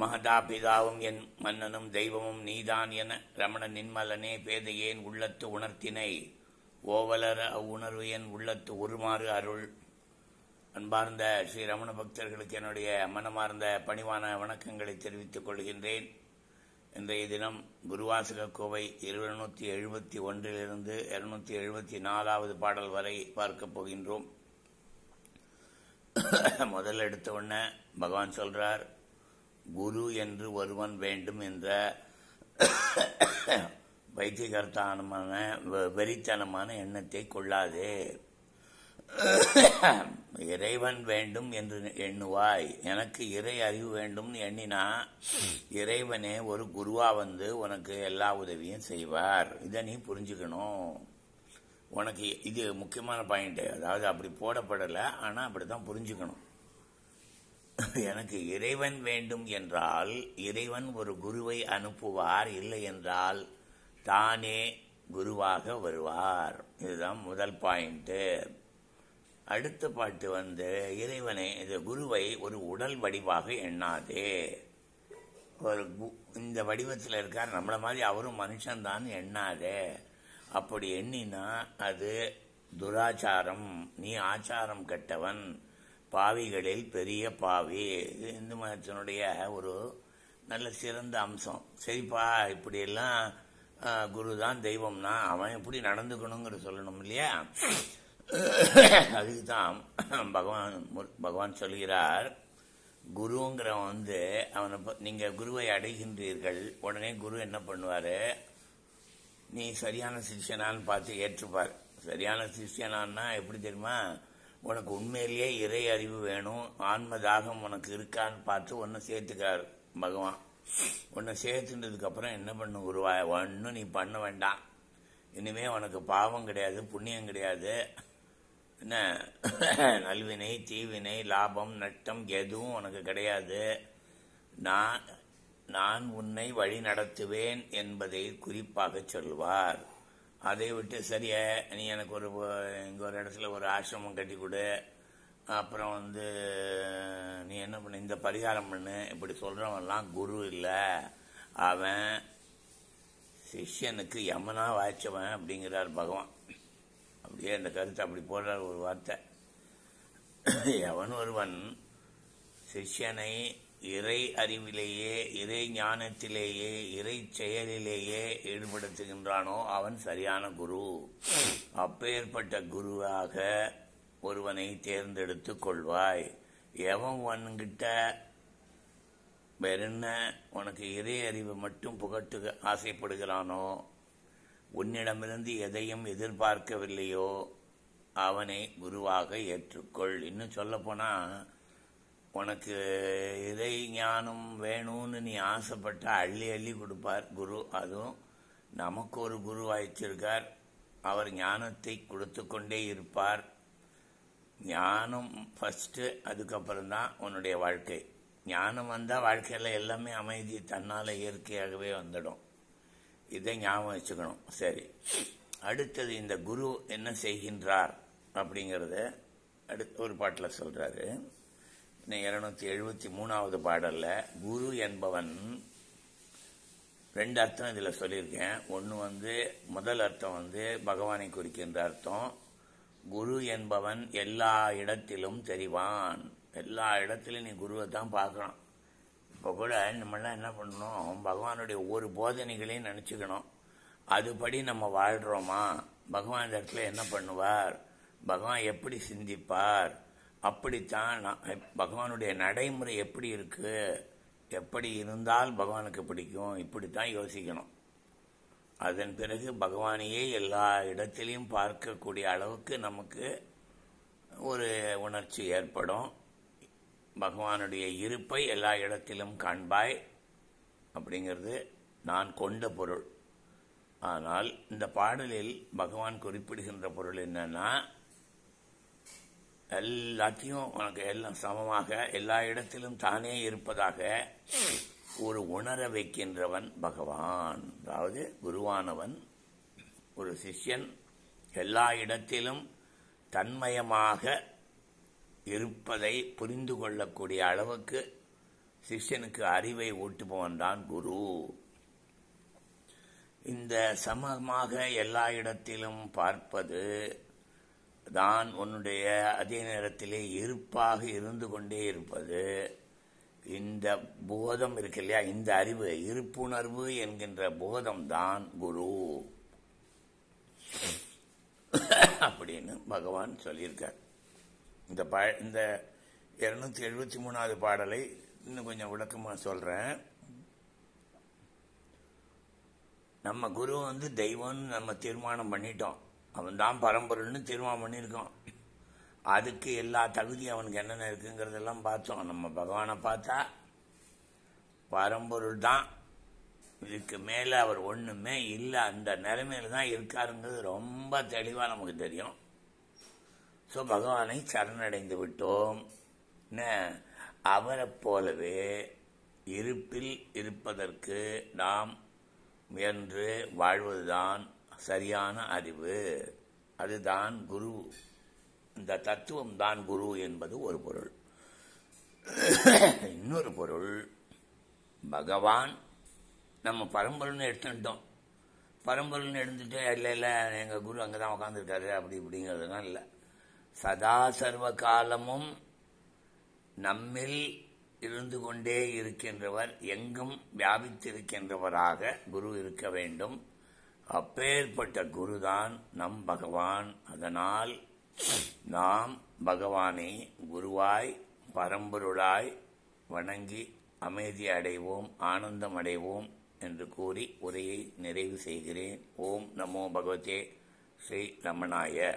மகதாபிதாவும் என் மன்னனும் தெய்வமும் நீதான் என ரமண நின்மலனே பேதையேன் உள்ளத்து உணர்த்தினை ஓவலர அவ்வுணர்வு என் உள்ளத்து உருமாறு அருள் அன்பார்ந்த ஸ்ரீ ரமண பக்தர்களுக்கு என்னுடைய மனமார்ந்த பணிவான வணக்கங்களை தெரிவித்துக் கொள்கின்றேன் இன்றைய தினம் குருவாசக கோவை இருநூற்றி எழுபத்தி ஒன்றிலிருந்து இருநூத்தி எழுபத்தி நாலாவது பாடல் வரை பார்க்கப் போகின்றோம் முதல் எடுத்த உடனே பகவான் சொல்றார் குரு என்று ஒருவன் வேண்டும் என்ற வைத்தியகர்த்தான வெறித்தனமான எண்ணத்தை கொள்ளாதே இறைவன் வேண்டும் என்று எண்ணுவாய் எனக்கு இறை அறிவு வேண்டும் எண்ணினா இறைவனே ஒரு குருவா வந்து உனக்கு எல்லா உதவியும் செய்வார் இதை நீ புரிஞ்சுக்கணும் உனக்கு இது முக்கியமான பாயிண்ட்டு அதாவது அப்படி போடப்படலை ஆனால் அப்படி தான் புரிஞ்சுக்கணும் எனக்கு இறைவன் வேண்டும் என்றால் இறைவன் ஒரு குருவை அனுப்புவார் இல்லை என்றால் தானே குருவாக வருவார் இதுதான் முதல் பாயிண்ட்டு அடுத்த பாட்டு வந்து இறைவனை இந்த குருவை ஒரு உடல் வடிவாக எண்ணாதே ஒரு இந்த வடிவத்தில் இருக்கார் நம்மளை மாதிரி அவரும் மனுஷன்தான் எண்ணாதே அப்படி எண்ணினா அது துராச்சாரம் நீ ஆச்சாரம் கெட்டவன் பாவிகளில் பெரிய பாவி இந்து மதத்தினுடைய ஒரு நல்ல சிறந்த அம்சம் சரிப்பா இப்படியெல்லாம் குரு தான் தெய்வம்னா அவன் எப்படி நடந்துக்கணுங்கிற சொல்லணும் இல்லையா அதுக்கு தான் பகவான் பகவான் சொல்கிறார் குருங்கிறவன் வந்து அவனை நீங்கள் குருவை அடைகின்றீர்கள் உடனே குரு என்ன பண்ணுவார் நீ சரியான சிஷியனான்னு பார்த்து ஏற்றுப்பார் சரியான சிஷியனான்னா எப்படி தெரியுமா உனக்கு உண்மையிலேயே இறை அறிவு வேணும் ஆன்ம தாகம் உனக்கு இருக்கான்னு பார்த்து ஒன்று சேர்த்துக்காரு பகவான் உன்னை அப்புறம் என்ன பண்ணு குருவா ஒன்றும் நீ பண்ண வேண்டாம் இனிமேல் உனக்கு பாவம் கிடையாது புண்ணியம் கிடையாது என்ன நல்வினை தீவினை லாபம் நட்டம் எதுவும் உனக்கு கிடையாது நான் நான் உன்னை வழி நடத்துவேன் என்பதை குறிப்பாக சொல்வார் அதை விட்டு சரியா நீ எனக்கு ஒரு இங்கே ஒரு இடத்துல ஒரு ஆசிரமம் கட்டி கொடு அப்புறம் வந்து நீ என்ன பண்ண இந்த பரிகாரம் பண்ணு இப்படி சொல்கிறவன்லாம் குரு இல்லை அவன் சிஷ்யனுக்கு யமனா வாய்ச்சவன் அப்படிங்கிறார் பகவான் அப்படியே அந்த கருத்தை அப்படி போடுறார் ஒரு வார்த்தை எவன் ஒருவன் சிஷ்யனை இறை அறிவிலேயே இறை ஞானத்திலேயே இறை செயலிலேயே ஈடுபடுத்துகின்றானோ அவன் சரியான குரு அப்பேற்பட்ட குருவாக ஒருவனை தேர்ந்தெடுத்து கொள்வாய் எவன் ஒன்கிட்ட வேற என்ன உனக்கு இறை அறிவு மட்டும் புகட்டு ஆசைப்படுகிறானோ உன்னிடமிருந்து எதையும் எதிர்பார்க்கவில்லையோ அவனை குருவாக ஏற்றுக்கொள் இன்னும் சொல்லப்போனால் உனக்கு இதை ஞானம் வேணும்னு நீ ஆசைப்பட்ட அள்ளி அள்ளி கொடுப்பார் குரு அதுவும் நமக்கு ஒரு குரு வாய்ச்சிருக்கார் அவர் ஞானத்தை கொடுத்து கொண்டே இருப்பார் ஞானம் ஃபஸ்ட்டு அதுக்கப்புறம்தான் உன்னுடைய வாழ்க்கை ஞானம் வந்தால் வாழ்க்கையில் எல்லாமே அமைதி தன்னால் இயற்கையாகவே வந்துடும் இதை ஞாபகம் வச்சுக்கணும் சரி அடுத்தது இந்த குரு என்ன செய்கின்றார் அப்படிங்கிறத அடுத்த ஒரு பாட்டில் சொல்கிறாரு இருநூத்தி எழுபத்தி மூணாவது பாடலில் குரு என்பவன் ரெண்டு அர்த்தம் இதில் சொல்லியிருக்கேன் ஒன்று வந்து முதல் அர்த்தம் வந்து பகவானை குறிக்கின்ற அர்த்தம் குரு என்பவன் எல்லா இடத்திலும் தெரிவான் எல்லா இடத்திலும் நீ குருவை தான் பார்க்கணும் இப்போ கூட நம்மளாம் என்ன பண்ணணும் பகவானுடைய ஒரு போதனைகளையும் நினச்சிக்கணும் அதுபடி நம்ம வாழ்கிறோமா பகவான் இந்த இடத்துல என்ன பண்ணுவார் பகவான் எப்படி சிந்திப்பார் அப்படித்தான் பகவானுடைய நடைமுறை எப்படி இருக்கு எப்படி இருந்தால் பகவானுக்கு பிடிக்கும் இப்படித்தான் யோசிக்கணும் அதன் பிறகு பகவானையே எல்லா இடத்திலையும் பார்க்கக்கூடிய அளவுக்கு நமக்கு ஒரு உணர்ச்சி ஏற்படும் பகவானுடைய இருப்பை எல்லா இடத்திலும் காண்பாய் அப்படிங்கிறது நான் கொண்ட பொருள் ஆனால் இந்த பாடலில் பகவான் குறிப்பிடுகின்ற பொருள் என்னன்னா எல்லாத்தையும் உனக்கு எல்லாம் சமமாக எல்லா இடத்திலும் தானே இருப்பதாக ஒரு உணர வைக்கின்றவன் பகவான் அதாவது குருவானவன் ஒரு சிஷ்யன் எல்லா இடத்திலும் தன்மயமாக இருப்பதை புரிந்து கொள்ளக்கூடிய அளவுக்கு சிஷ்யனுக்கு அறிவை ஓட்டுபவன் தான் குரு இந்த சமமாக எல்லா இடத்திலும் பார்ப்பது தான் உன்னுடைய அதே நேரத்திலே இருப்பாக இருந்து கொண்டே இருப்பது இந்த போதம் இருக்கு இல்லையா இந்த அறிவு இருப்புணர்வு என்கின்ற போதம் தான் குரு அப்படின்னு பகவான் சொல்லியிருக்கார் இந்த பா இந்த இருநூத்தி எழுபத்தி மூணாவது பாடலை இன்னும் கொஞ்சம் விளக்கமாக சொல்கிறேன் நம்ம குரு வந்து தெய்வம்னு நம்ம தீர்மானம் பண்ணிட்டோம் அவன்தான் பரம்பொருள்னு தீர்மானம் பண்ணியிருக்கான் அதுக்கு எல்லா தகுதி அவனுக்கு என்னென்ன இருக்குங்கிறதெல்லாம் பார்த்தோம் நம்ம பகவானை பார்த்தா பரம்பொருள் தான் இதுக்கு மேலே அவர் ஒன்றுமே இல்லை அந்த நிலைமையில் தான் இருக்காருங்கிறது ரொம்ப தெளிவாக நமக்கு தெரியும் ஸோ பகவானை சரணடைந்து விட்டோம் அவரை போலவே இருப்பில் இருப்பதற்கு நாம் முயன்று வாழ்வதுதான் சரியான அறிவு அதுதான் குரு இந்த தத்துவம் தான் குரு என்பது ஒரு பொருள் இன்னொரு பொருள் பகவான் நம்ம பரம்பரை எடுத்துட்டோம் பரம்பரை எடுத்துட்டு இல்லை இல்லை எங்கள் குரு அங்கே தான் உட்காந்துருக்காரு அப்படி இப்படிங்கிறதுலாம் இல்லை சதா சர்வ காலமும் நம்மில் இருந்து கொண்டே இருக்கின்றவர் எங்கும் வியாபித்திருக்கின்றவராக குரு இருக்க வேண்டும் அப்பேற்பட்ட குருதான் நம் பகவான் அதனால் நாம் பகவானை குருவாய் பரம்பொருளாய் வணங்கி அமைதி அடைவோம் ஆனந்தம் அடைவோம் என்று கூறி உரையை நிறைவு செய்கிறேன் ஓம் நமோ பகவதே ஸ்ரீ ரமணாய